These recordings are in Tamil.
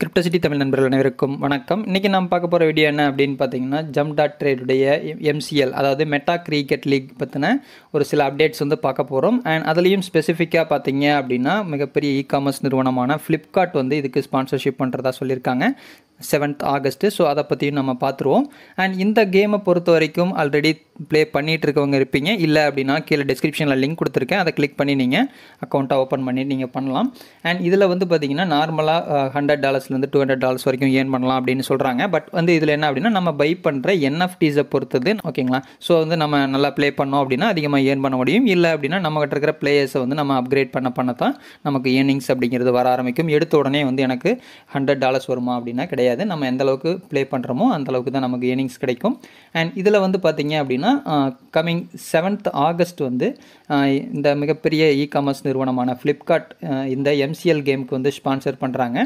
கிரிப்டோசிட்டி தமிழ் நண்பர்கள் அனைவருக்கும் வணக்கம் இன்றைக்கி நாம் பார்க்க போகிற வீடியோ என்ன அப்படின்னு பார்த்தீங்கன்னா ஜம் டாட் ட்ரேடுடைய எம்சிஎல் அதாவது மெட்டா கிரிக்கெட் லீக் பற்றின ஒரு சில அப்டேட்ஸ் வந்து பார்க்க போகிறோம் அண்ட் அதுலேயும் ஸ்பெசிஃபிக்காக பார்த்தீங்க அப்படின்னா மிகப்பெரிய இ காமர்ஸ் நிறுவனமான ஃப்ளிப்கார்ட் வந்து இதுக்கு ஸ்பான்சர்ஷிப் பண்ணுறதா சொல்லியிருக்காங்க செவன்த் ஆகஸ்ட்டு ஸோ அதை பற்றியும் நம்ம பார்த்துருவோம் அண்ட் இந்த கேமை பொறுத்த வரைக்கும் ஆல்ரெடி ப்ளே பண்ணிகிட்டு இருக்கவங்க இருப்பீங்க இல்லை அப்படின்னா கீழே டிஸ்கிரிப்ஷனில் லிங்க் கொடுத்துருக்கேன் அதை கிளிக் பண்ணி நீங்கள் அக்கௌண்ட்டை ஓப்பன் பண்ணி நீங்கள் பண்ணலாம் அண்ட் இதில் வந்து பார்த்திங்கன்னா நார்மலாக ஹண்ட்ரட் டாலர்ஸ்லேருந்து டூ ஹண்ட்ரட் டாலர்ஸ் வரைக்கும் ஏன் பண்ணலாம் அப்படின்னு சொல்கிறாங்க பட் வந்து இதில் என்ன அப்படின்னா நம்ம பை பண்ணுற என்எஃப்டிஸை பொறுத்தது ஓகேங்களா ஸோ வந்து நம்ம நல்லா ப்ளே பண்ணோம் அப்படின்னா அதிகமாக ஏர்ன் பண்ண முடியும் இல்லை அப்படின்னா நம்மகிட்ட இருக்கிற பிளேயர்ஸை வந்து நம்ம அப்கிரேட் பண்ண பண்ண தான் நமக்கு ஏர்னிங்ஸ் அப்படிங்கிறது வர ஆரம்பிக்கும் எடுத்த உடனே வந்து எனக்கு ஹண்ட்ரட் டாலர்ஸ் வருமா அப்படின்னா கிடையாது கிடையாது நம்ம எந்த அளவுக்கு ப்ளே பண்ணுறோமோ அந்தளவுக்கு தான் நமக்கு ஏர்னிங்ஸ் கிடைக்கும் அண்ட் இதில் வந்து பார்த்திங்க அப்படின்னா கமிங் செவன்த் ஆகஸ்ட் வந்து இந்த மிகப்பெரிய இ காமர்ஸ் நிறுவனமான ஃப்ளிப்கார்ட் இந்த எம்சிஎல் கேமுக்கு வந்து ஸ்பான்சர் பண்ணுறாங்க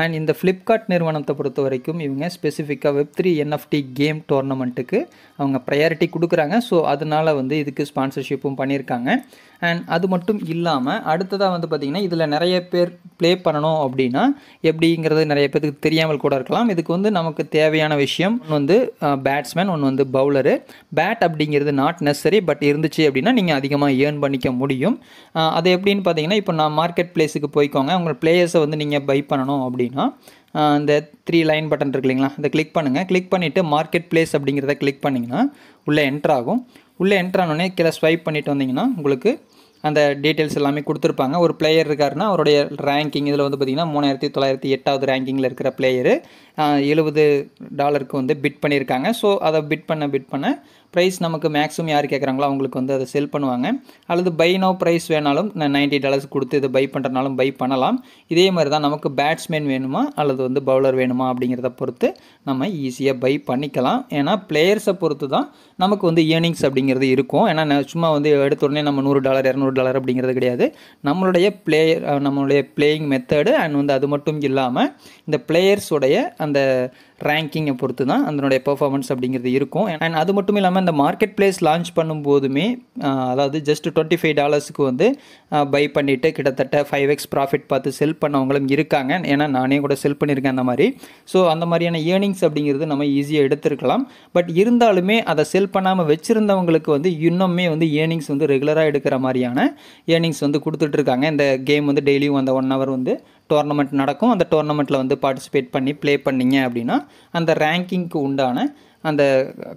அண்ட் இந்த ஃப்ளிப்கார்ட் நிறுவனத்தை பொறுத்த வரைக்கும் இவங்க ஸ்பெசிஃபிக்காக வெப் த்ரீ என்எஃப்டி கேம் டோர்னமெண்ட்டுக்கு அவங்க ப்ரையாரிட்டி கொடுக்குறாங்க ஸோ அதனால் வந்து இதுக்கு ஸ்பான்சர்ஷிப்பும் பண்ணியிருக்காங்க அண்ட் அது மட்டும் இல்லாமல் அடுத்ததாக வந்து பார்த்திங்கன்னா இதில் நிறைய பேர் ப்ளே பண்ணணும் அப்படின்னா எப்படிங்கிறது நிறைய பேருக்கு தெரியாமல் கூட இருக்கலாம் இதுக்கு வந்து நமக்கு தேவையான விஷயம் வந்து பேட்ஸ்மேன் ஒன்று வந்து பவுலரு பேட் அப்படிங்கிறது நாட் நெசரி பட் இருந்துச்சு அப்படின்னா நீங்கள் அதிகமாக ஏர்ன் பண்ணிக்க முடியும் அது எப்படின்னு பார்த்தீங்கன்னா இப்போ நான் மார்க்கெட் பிளேஸுக்கு போய்க்கோங்க உங்கள் பிளேயர்ஸை வந்து நீங்கள் பை பண்ணணும் அப்படின்னு அப்படின்னா இந்த த்ரீ லைன் பட்டன் இருக்கு இல்லைங்களா இதை கிளிக் பண்ணுங்கள் கிளிக் பண்ணிவிட்டு மார்க்கெட் பிளேஸ் அப்படிங்கிறத கிளிக் பண்ணிங்கன்னா உள்ளே என்ட்ராகும் உள்ளே என்ட்ரானோடனே கீழே ஸ்வைப் பண்ணிவிட்டு வந்தீங்கன்னா உங்களுக்கு அந்த டீட்டெயில்ஸ் எல்லாமே கொடுத்துருப்பாங்க ஒரு பிளேயர் இருக்காருன்னா அவருடைய ரேங்கிங் இதில் வந்து பார்த்திங்கன்னா மூணாயிரத்தி தொள்ளாயிரத்தி எட்டாவது ரேங்கிங்கில் இருக்கிற பிளேயரு எழுபது டாலருக்கு வந்து பிட் பண்ணியிருக்காங்க ஸோ அதை பிட் பண்ண பிட் பண்ண ப்ரைஸ் நமக்கு மேக்ஸிமம் யார் கேட்குறாங்களோ அவங்களுக்கு வந்து அதை செல் பண்ணுவாங்க அல்லது பை நோ ப்ரைஸ் வேணாலும் நான் நைன்டி டாலர்ஸ் கொடுத்து இதை பை பண்ணுறனாலும் பை பண்ணலாம் இதே மாதிரி தான் நமக்கு பேட்ஸ்மேன் வேணுமா அல்லது வந்து பவுலர் வேணுமா அப்படிங்கிறத பொறுத்து நம்ம ஈஸியாக பை பண்ணிக்கலாம் ஏன்னா பிளேயர்ஸை பொறுத்து தான் நமக்கு வந்து இயர்னிங்ஸ் அப்படிங்கிறது இருக்கும் ஏன்னா சும்மா வந்து எடுத்த உடனே நம்ம நூறு டாலர் இரநூறு டாலர் அப்படிங்கிறது கிடையாது நம்மளுடைய பிளேயர் நம்மளுடைய பிளேயிங் மெத்தடு அண்ட் வந்து அது மட்டும் இல்லாமல் இந்த பிளேயர்ஸோடைய அந்த ரேங்கிங்கை பொறுத்து தான் அதனுடைய பெர்ஃபார்மன்ஸ் அப்படிங்கிறது இருக்கும் அண்ட் அது மட்டும் இல்லாமல் அந்த மார்க்கெட் பிளேஸ் லான்ச் பண்ணும்போதுமே அதாவது ஜஸ்ட் டுவெண்ட்டி ஃபைவ் டாலர்ஸுக்கு வந்து பை பண்ணிவிட்டு கிட்டத்தட்ட ஃபைவ் எக்ஸ் ப்ராஃபிட் பார்த்து செல் பண்ணவங்களும் இருக்காங்க ஏன்னா நானே கூட செல் பண்ணியிருக்கேன் அந்த மாதிரி ஸோ அந்த மாதிரியான ஏர்னிங்ஸ் அப்படிங்கிறது நம்ம ஈஸியாக எடுத்துருக்கலாம் பட் இருந்தாலுமே அதை செல் பண்ணாமல் வச்சுருந்தவங்களுக்கு வந்து இன்னுமே வந்து ஏர்னிங்ஸ் வந்து ரெகுலராக எடுக்கிற மாதிரியான ஏர்னிங்ஸ் வந்து கொடுத்துட்ருக்காங்க இந்த கேம் வந்து டெய்லியும் அந்த ஒன் ஹவர் வந்து டோர்னமெண்ட் நடக்கும் அந்த டோர்னமெண்ட்டில் வந்து பார்ட்டிசிபேட் பண்ணி ப்ளே பண்ணிங்க அப்படின்னா அந்த ரேங்கிங்க்கு உண்டான அந்த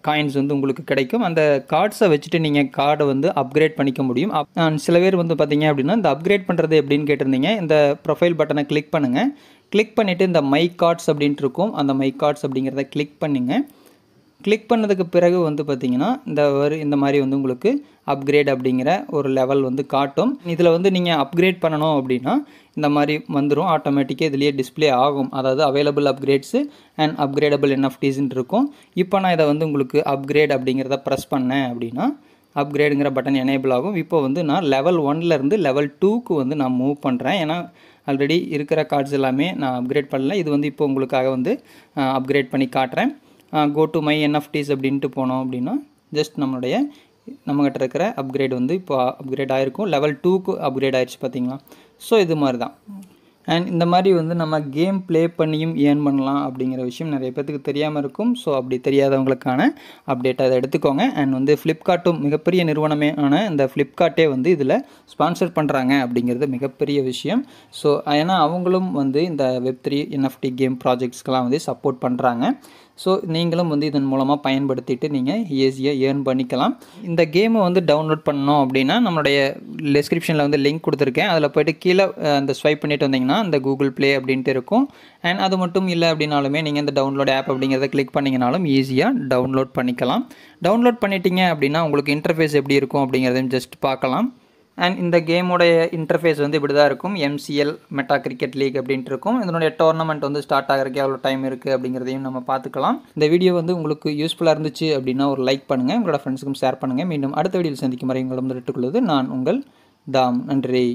காயின்ஸ் வந்து உங்களுக்கு கிடைக்கும் அந்த கார்ட்ஸை வச்சுட்டு நீங்கள் கார்டை வந்து அப்கிரேட் பண்ணிக்க முடியும் சில பேர் வந்து பார்த்தீங்க அப்படின்னா இந்த அப்கிரேட் பண்ணுறது எப்படின்னு கேட்டிருந்தீங்க இந்த ப்ரொஃபைல் பட்டனை கிளிக் பண்ணுங்கள் கிளிக் பண்ணிவிட்டு இந்த மை கார்ட்ஸ் அப்படின்ட்டு இருக்கும் அந்த மை கார்ட்ஸ் அப்படிங்கிறத கிளிக் பண்ணுங்கள் கிளிக் பண்ணதுக்கு பிறகு வந்து பார்த்தீங்கன்னா இந்த வரி இந்த மாதிரி வந்து உங்களுக்கு அப்கிரேட் அப்படிங்கிற ஒரு லெவல் வந்து காட்டும் இதில் வந்து நீங்கள் அப்கிரேட் பண்ணணும் அப்படின்னா இந்த மாதிரி வந்துடும் ஆட்டோமேட்டிக்காக இதுலேயே டிஸ்பிளே ஆகும் அதாவது அவைலபிள் அப்கிரேட்ஸு அண்ட் அப்கிரேடபிள் என்எஃப்டிஸ்ன்னு இருக்கும் இப்போ நான் இதை வந்து உங்களுக்கு அப்கிரேட் அப்படிங்கிறத ப்ரெஸ் பண்ணேன் அப்படின்னா அப்கிரேடுங்கிற பட்டன் எனேபிள் ஆகும் இப்போ வந்து நான் லெவல் ஒன்லேருந்து லெவல் டூக்கு வந்து நான் மூவ் பண்ணுறேன் ஏன்னா ஆல்ரெடி இருக்கிற கார்ட்ஸ் எல்லாமே நான் அப்கிரேட் பண்ணல இது வந்து இப்போ உங்களுக்காக வந்து அப்கிரேட் பண்ணி காட்டுறேன் கோ டு மை என்எஃப்டிஸ் அப்படின்ட்டு போனோம் அப்படின்னா ஜஸ்ட் நம்மளுடைய நம்மகிட்ட இருக்கிற அப்கிரேட் வந்து இப்போ அப்கிரேட் ஆகிருக்கும் லெவல் டூக்கு அப்கிரேட் ஆகிடுச்சு பார்த்தீங்களா ஸோ இது மாதிரி தான் அண்ட் இந்த மாதிரி வந்து நம்ம கேம் ப்ளே பண்ணியும் ஏர்ன் பண்ணலாம் அப்படிங்கிற விஷயம் நிறைய பேர்த்துக்கு தெரியாமல் இருக்கும் ஸோ அப்படி தெரியாதவங்களுக்கான அப்டேட் அதை எடுத்துக்கோங்க அண்ட் வந்து ஃப்ளிப்கார்ட்டும் மிகப்பெரிய நிறுவனமே ஆன இந்த ஃப்ளிப்கார்ட்டே வந்து இதில் ஸ்பான்சர் பண்ணுறாங்க அப்படிங்கிறது மிகப்பெரிய விஷயம் ஸோ ஏன்னா அவங்களும் வந்து இந்த வெப் த்ரீ என்எஃப்டி கேம் ப்ராஜெக்ட்ஸ்க்கெலாம் வந்து சப்போர்ட் பண்ணுறாங்க ஸோ நீங்களும் வந்து இதன் மூலமாக பயன்படுத்திட்டு நீங்கள் ஈஸியாக ஏர்ன் பண்ணிக்கலாம் இந்த கேமை வந்து டவுன்லோட் பண்ணணும் அப்படின்னா நம்மளுடைய டிஸ்கிரிப்ஷனில் வந்து லிங்க் கொடுத்துருக்கேன் அதில் போய்ட்டு கீழே அந்த ஸ்வைப் பண்ணிட்டு வந்தீங்கன்னா அந்த கூகுள் ப்ளே அப்படின்ட்டு இருக்கும் அண்ட் அது மட்டும் இல்லை அப்படின்னாலுமே நீங்கள் இந்த டவுன்லோட் ஆப் அப்படிங்கிறத கிளிக் பண்ணிங்கனாலும் ஈஸியாக டவுன்லோட் பண்ணிக்கலாம் டவுன்லோட் பண்ணிட்டீங்க அப்படின்னா உங்களுக்கு இன்டர்ஃபேஸ் எப்படி இருக்கும் அப்படிங்கிறதையும் ஜஸ்ட் பார்க்கலாம் அண்ட் இந்த கேமோடைய இன்டர்ஃபேஸ் வந்து இப்படி தான் இருக்கும் எம்சிஎல் மெட்டா கிரிக்கெட் லீக் அப்படின்ட்டு இருக்கும் இதனுடைய டோர்னமெண்ட் வந்து ஸ்டார்ட் ஆகிறதுக்கு எவ்வளோ டைம் இருக்குது அப்படிங்கிறதையும் நம்ம பார்த்துக்கலாம் இந்த வீடியோ வந்து உங்களுக்கு யூஸ்ஃபுல்லாக இருந்துச்சு அப்படின்னா ஒரு லைக் பண்ணுங்கள் உங்களோட ஃப்ரெண்ட்ஸுக்கும் ஷேர் பண்ணுங்கள் மீண்டும் அடுத்த வீடியோவில் சந்திக்கும் வரை உங்களை வந்துட்டுக்குள்ளது நான் உங்கள் தாம் நன்றி